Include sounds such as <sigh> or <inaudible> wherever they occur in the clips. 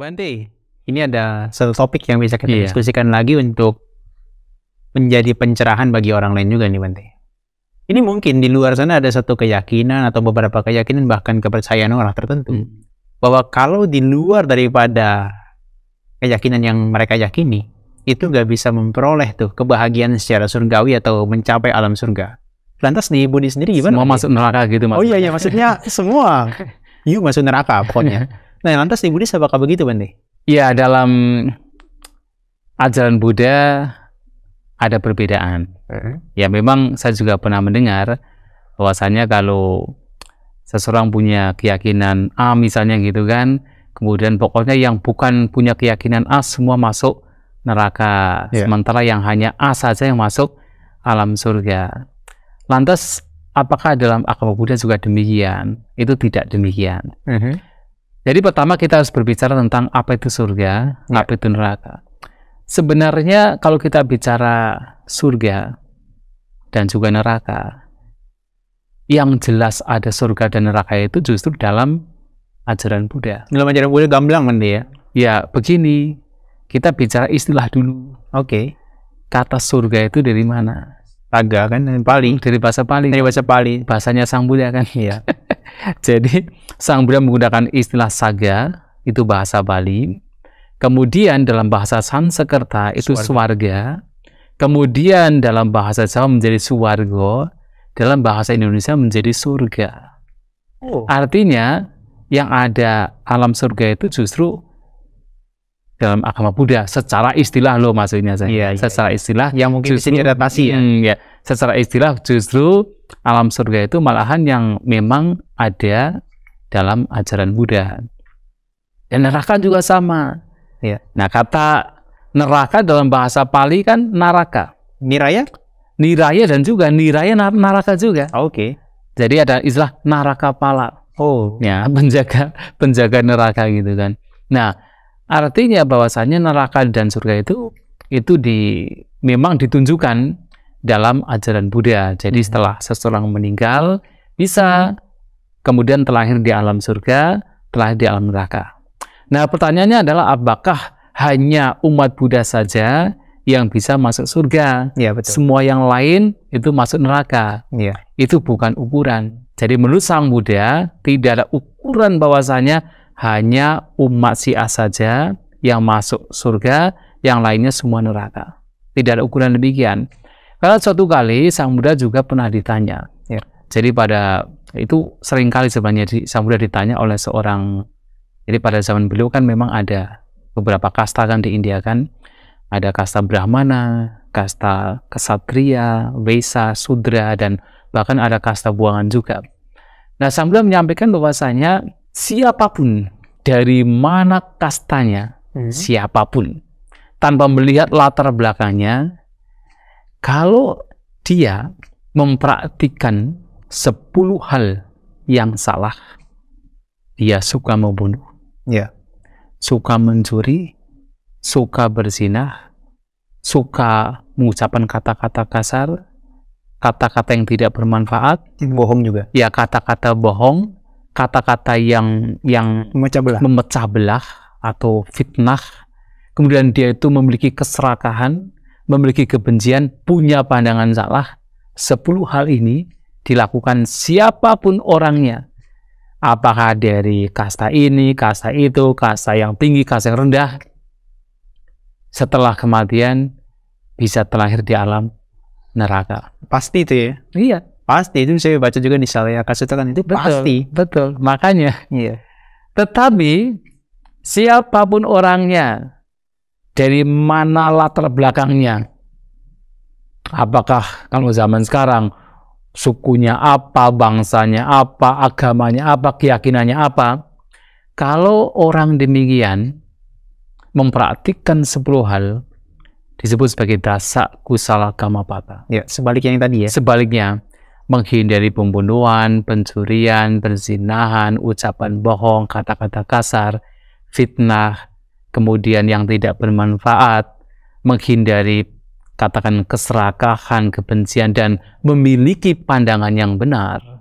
Bante, ini ada satu topik yang bisa kita iya. diskusikan lagi untuk menjadi pencerahan bagi orang lain juga nih Bante. Ini mungkin di luar sana ada satu keyakinan atau beberapa keyakinan bahkan kepercayaan orang tertentu hmm. bahwa kalau di luar daripada keyakinan yang mereka yakini itu nggak bisa memperoleh tuh kebahagiaan secara surgawi atau mencapai alam surga. Lantas nih, Budi sendiri gimana? Semua masuk neraka gitu maksudnya. Oh iya iya maksudnya semua. <laughs> Yuk masuk neraka pokoknya. <laughs> Nah, lantas di Buddhis apakah begitu, Bande? Iya, dalam ajaran Buddha ada perbedaan. Uh-huh. Ya, memang saya juga pernah mendengar bahwasanya kalau seseorang punya keyakinan A misalnya gitu kan, kemudian pokoknya yang bukan punya keyakinan A semua masuk neraka. Yeah. Sementara yang hanya A saja yang masuk alam surga. Lantas apakah dalam agama Buddha juga demikian? Itu tidak demikian. Uh-huh. Jadi pertama kita harus berbicara tentang apa itu surga, ya. apa itu neraka. Sebenarnya kalau kita bicara surga dan juga neraka, yang jelas ada surga dan neraka itu justru dalam ajaran Buddha. Dalam ajaran Buddha gamblang nanti ya? Ya, begini. Kita bicara istilah dulu. Oke. Okay. Kata surga itu dari mana? Taga kan, dari Pali. Dari bahasa Pali. Dari bahasa Pali. Bahasanya Sang Buddha kan? Iya. <laughs> <laughs> Jadi Sang Buddha menggunakan istilah saga, itu bahasa Bali. Kemudian dalam bahasa Sanskerta itu swarga. Kemudian dalam bahasa Jawa menjadi suwargo, dalam bahasa Indonesia menjadi surga. Oh. Artinya yang ada alam surga itu justru dalam agama Buddha secara istilah loh maksudnya saya. yeah, secara iya. istilah yang mungkin justru, di sini adaptasi ya. Mm, ya. Secara istilah justru alam surga itu malahan yang memang ada dalam ajaran Buddha. Dan neraka juga sama. Ya. Nah, kata neraka dalam bahasa Pali kan neraka. Niraya? Niraya dan juga niraya neraka juga. Ah, oke. Okay. Jadi ada istilah neraka pala. Oh. Ya, <laughs> penjaga penjaga neraka gitu kan. Nah, artinya bahwasannya neraka dan surga itu itu di memang ditunjukkan dalam ajaran Buddha. Jadi hmm. setelah seseorang meninggal bisa hmm. kemudian terlahir di alam surga, terlahir di alam neraka. Nah, pertanyaannya adalah apakah hanya umat Buddha saja yang bisa masuk surga? Ya, betul. Semua yang lain itu masuk neraka. Ya. Itu bukan ukuran. Jadi menurut Sang Buddha tidak ada ukuran bahwasanya hanya umat si A saja yang masuk surga, yang lainnya semua neraka. Tidak ada ukuran demikian. Karena suatu kali Sang Buddha juga pernah ditanya. Ya. Jadi pada itu sering kali sebenarnya di, Sang Buddha ditanya oleh seorang. Jadi pada zaman beliau kan memang ada beberapa kasta kan di India kan. Ada kasta Brahmana, kasta kesatria, Vesa, Sudra, dan bahkan ada kasta buangan juga. Nah, Sang Buddha menyampaikan bahwasanya siapapun dari mana kastanya, hmm. siapapun, tanpa melihat latar belakangnya, kalau dia mempraktikkan sepuluh hal yang salah, dia suka membunuh, ya suka mencuri, suka berzinah, suka mengucapkan kata-kata kasar, kata-kata yang tidak bermanfaat, bohong juga. Ya, kata-kata bohong, kata-kata yang yang memecah belah. memecah belah atau fitnah. Kemudian dia itu memiliki keserakahan, memiliki kebencian, punya pandangan salah, sepuluh hal ini dilakukan siapapun orangnya. Apakah dari kasta ini, kasta itu, kasta yang tinggi, kasta yang rendah. Setelah kematian, bisa terlahir di alam neraka. Pasti itu ya? Iya. Pasti, itu saya baca juga di Salaya Kasutan itu betul, pasti. Betul, makanya. Iya. Tetapi, siapapun orangnya, dari mana latar belakangnya. Apakah kalau zaman sekarang sukunya apa, bangsanya apa, agamanya apa, keyakinannya apa. Kalau orang demikian mempraktikkan sepuluh hal disebut sebagai dasar kusala kama pata. Ya, sebaliknya yang tadi ya. Sebaliknya menghindari pembunuhan, pencurian, perzinahan, ucapan bohong, kata-kata kasar, fitnah, kemudian yang tidak bermanfaat, menghindari katakan keserakahan, kebencian, dan memiliki pandangan yang benar. Iya.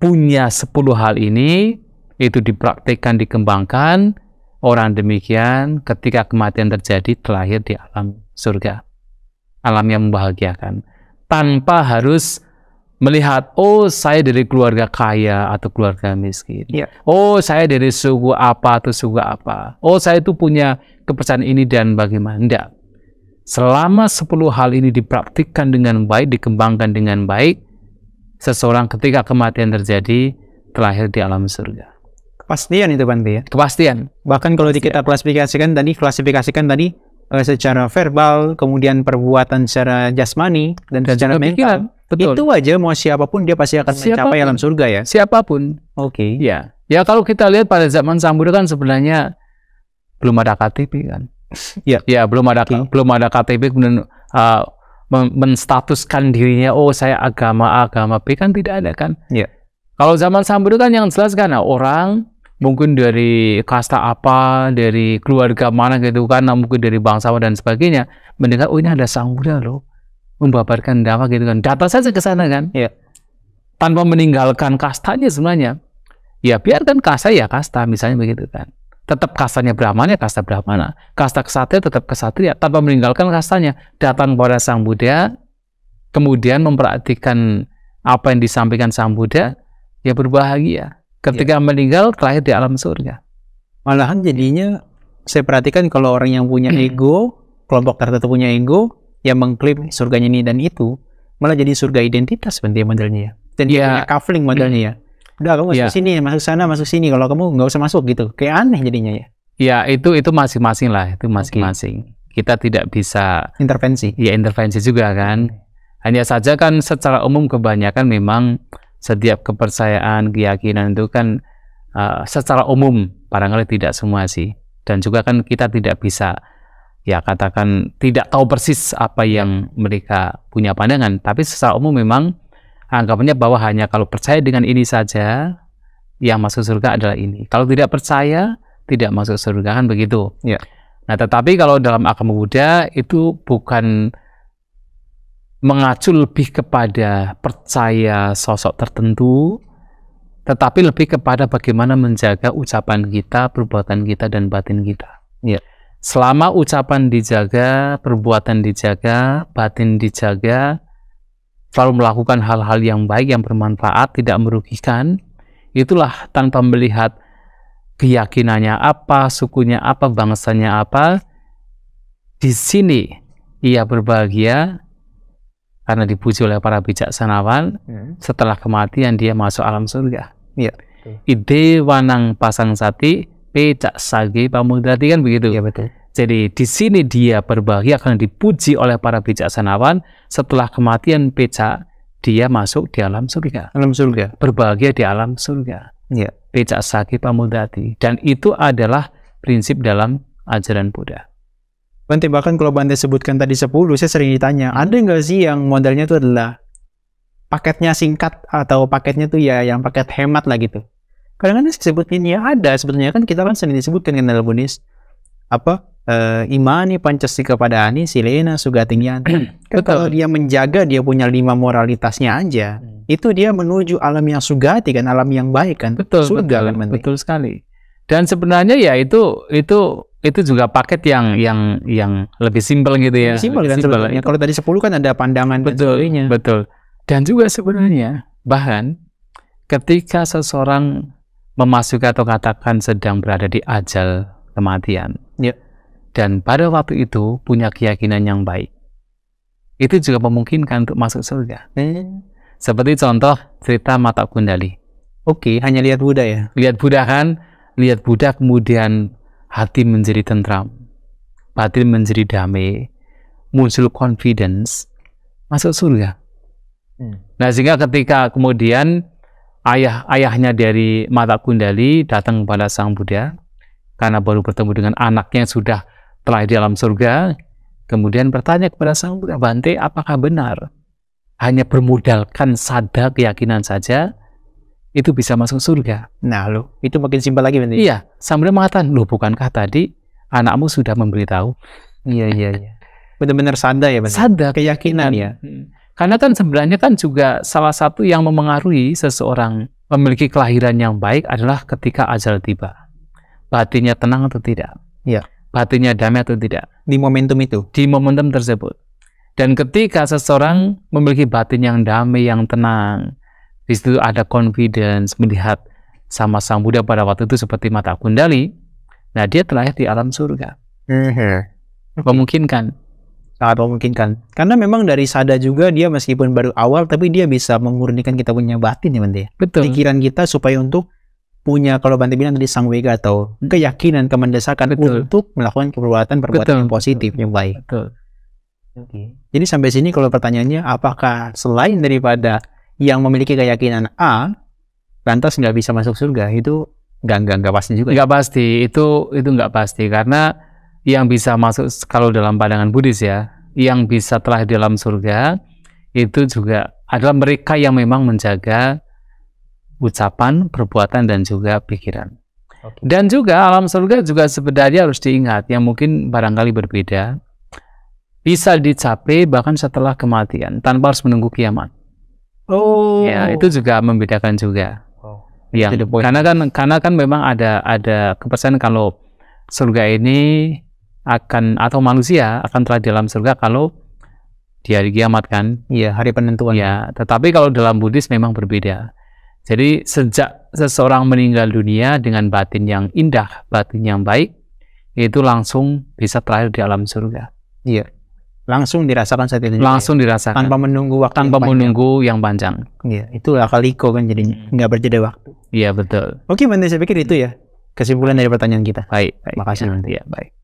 Punya sepuluh hal ini, itu dipraktikkan, dikembangkan, orang demikian ketika kematian terjadi terlahir di alam surga. Alam yang membahagiakan. Tanpa harus melihat oh saya dari keluarga kaya atau keluarga miskin. Yeah. Oh saya dari suku apa atau suku apa. Oh saya itu punya kepercayaan ini dan bagaimana. Tidak. Selama 10 hal ini dipraktikkan dengan baik, dikembangkan dengan baik, seseorang ketika kematian terjadi terlahir di alam surga. Kepastian itu Bante ya? Kepastian. Bahkan kalau kita klasifikasikan tadi, klasifikasikan tadi uh, secara verbal, kemudian perbuatan secara jasmani dan, dan secara mental. Betul. Itu aja mau siapapun dia pasti akan siapapun. mencapai alam surga ya. Siapapun. Oke. Okay. Ya. Ya kalau kita lihat pada zaman Samudra kan sebenarnya belum ada KTP kan. <laughs> ya. Ya belum ada okay. belum ada KTP kemudian uh, menstatuskan dirinya oh saya agama agama B kan tidak ada kan. Ya. Kalau zaman Samudra kan yang jelas kan ah, orang mungkin dari kasta apa, dari keluarga mana gitu kan, mungkin dari bangsawan dan sebagainya, mendengar, oh ini ada sang Buddha loh, membabarkan dakwah gitu kan. Datang saja ke sana kan, ya. tanpa meninggalkan kastanya sebenarnya. Ya biarkan kasta ya kasta, misalnya begitu kan. Tetap kastanya Brahmana, kasta Brahmana. Kasta kesatria tetap kesatria, tanpa meninggalkan kastanya. Datang kepada sang Buddha, kemudian memperhatikan apa yang disampaikan sang Buddha, ya berbahagia ketika yeah. meninggal terakhir di alam surga. Malahan jadinya saya perhatikan kalau orang yang punya hmm. ego, kelompok tertentu punya ego yang mengklaim surganya ini dan itu, malah jadi surga identitas bentuknya modelnya ya. Dan yeah. dia iya. punya kafling modelnya ya. Udah kamu masuk yeah. sini, masuk sana, masuk sini. Kalau kamu nggak usah masuk gitu, kayak aneh jadinya ya. Ya itu itu masing-masing lah, itu masing-masing. Okay. Kita tidak bisa intervensi. Ya intervensi juga kan. Hanya saja kan secara umum kebanyakan memang setiap kepercayaan, keyakinan itu kan uh, secara umum barangkali tidak semua sih. Dan juga kan kita tidak bisa ya katakan tidak tahu persis apa iya. yang mereka punya pandangan. Tapi secara umum memang anggapannya bahwa hanya kalau percaya dengan ini saja yang masuk surga adalah ini. Kalau tidak percaya tidak masuk surga kan begitu. Ya. Nah tetapi kalau dalam agama Buddha itu bukan mengacu lebih kepada percaya sosok tertentu, tetapi lebih kepada bagaimana menjaga ucapan kita, perbuatan kita, dan batin kita. Ya. Selama ucapan dijaga, perbuatan dijaga, batin dijaga, selalu melakukan hal-hal yang baik, yang bermanfaat, tidak merugikan, itulah tanpa melihat keyakinannya apa, sukunya apa, bangsanya apa, di sini ia berbahagia, karena dipuji oleh para bijaksanawan hmm. setelah kematian dia masuk alam surga ya ide wanang pasang sati pecak sage pamudati kan begitu ya betul jadi di sini dia berbahagia karena dipuji oleh para bijaksanawan setelah kematian pecak dia masuk di alam surga alam surga berbahagia di alam surga ya pecak sage pamudati dan itu adalah prinsip dalam ajaran Buddha Bante, bahkan kalau Bante sebutkan tadi 10, saya sering ditanya, hmm. ada nggak sih yang modelnya itu adalah paketnya singkat atau paketnya tuh ya yang paket hemat lah gitu. Kadang-kadang saya sebutin ya ada sebetulnya kan kita kan sering disebutkan kan dalam apa e, imani pancasila kepada ani silena sugating kan hmm. kalau dia menjaga dia punya lima moralitasnya aja, hmm. itu dia menuju alam yang sugati kan alam yang baik kan. Betul, surga betul, kan, betul sekali. Dan sebenarnya ya itu itu itu juga paket yang yang yang lebih simpel gitu ya. Simpel kan simple. Iya. Kalau tadi 10 kan ada pandangan betul, dan betul. Dan juga sebenarnya bahan, ketika seseorang memasuki atau katakan sedang berada di ajal kematian. Ya. Dan pada waktu itu punya keyakinan yang baik. Itu juga memungkinkan untuk masuk surga. Hmm. Seperti contoh cerita Mata Kundali. Oke, hanya lihat Buddha ya. Lihat Buddha kan, lihat Buddha kemudian hati menjadi tentram, batin menjadi damai, muncul confidence, masuk surga. Hmm. Nah sehingga ketika kemudian ayah ayahnya dari Mata Kundali datang kepada Sang Buddha karena baru bertemu dengan anaknya yang sudah telah di dalam surga, kemudian bertanya kepada Sang Buddha Bante, apakah benar hanya bermodalkan sadar keyakinan saja itu bisa masuk surga. Nah, lo itu makin simpel lagi nanti. Iya, sambil mengatakan, lo bukankah tadi anakmu sudah memberitahu?" Iya, iya, iya. Benar-benar sanda ya, benar. Sanda keyakinan ya. Hmm. Karena kan sebenarnya kan juga salah satu yang memengaruhi seseorang memiliki kelahiran yang baik adalah ketika ajal tiba. Batinnya tenang atau tidak? Iya. Batinnya damai atau tidak? Di momentum itu. Di momentum tersebut. Dan ketika seseorang memiliki batin yang damai, yang tenang, di situ ada confidence melihat sama Sang Buddha pada waktu itu seperti mata kundali. Nah, dia terlahir di alam surga. Mm-hmm. Memungkinkan. Sangat memungkinkan. Karena memang dari sada juga dia meskipun baru awal, tapi dia bisa memurnikan kita punya batin ya, Bante. Betul. Pikiran kita supaya untuk punya kalau Bante bilang tadi sangwega atau hmm. keyakinan, kemendesakan Betul. untuk melakukan perbuatan-perbuatan yang positif, yang baik. Betul. Okay. Jadi sampai sini kalau pertanyaannya apakah selain daripada yang memiliki keyakinan A lantas nggak bisa masuk surga itu nggak nggak nggak pasti juga ya? nggak ya? pasti itu itu nggak pasti karena yang bisa masuk kalau dalam pandangan Buddhis ya yang bisa telah dalam surga itu juga adalah mereka yang memang menjaga ucapan perbuatan dan juga pikiran dan juga alam surga juga sebenarnya harus diingat yang mungkin barangkali berbeda bisa dicapai bahkan setelah kematian tanpa harus menunggu kiamat Oh. Ya, itu juga membedakan juga. Oh. Ya. Karena kan karena kan memang ada ada kepercayaan kalau surga ini akan atau manusia akan telah dalam surga kalau di hari kiamat kan? Iya, hari penentuan. Ya, tetapi kalau dalam Buddhis memang berbeda. Jadi sejak seseorang meninggal dunia dengan batin yang indah, batin yang baik, itu langsung bisa terakhir di alam surga. Iya langsung dirasakan saat itu langsung dirasakan tanpa menunggu waktu tanpa yang menunggu yang panjang iya itu kaliko kan jadinya hmm. nggak berjeda waktu iya betul oke okay, saya pikir itu ya kesimpulan dari pertanyaan kita baik, baik. makasih nanti ya, ya baik